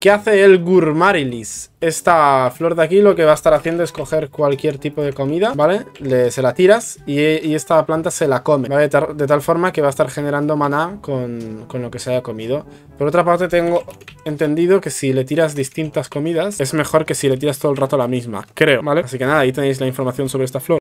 ¿Qué hace el gurmarilis? Esta flor de aquí lo que va a estar haciendo es coger cualquier tipo de comida, ¿vale? se la tiras y, esta planta se la come, ¿vale? De, tal forma que va a estar generando maná con, con, lo que se haya comido. Por otra parte, tengo entendido que si le tiras distintas comidas, es mejor que si le tiras todo el rato la misma, creo, ¿vale? Así que nada, ahí tenéis la información sobre esta flor.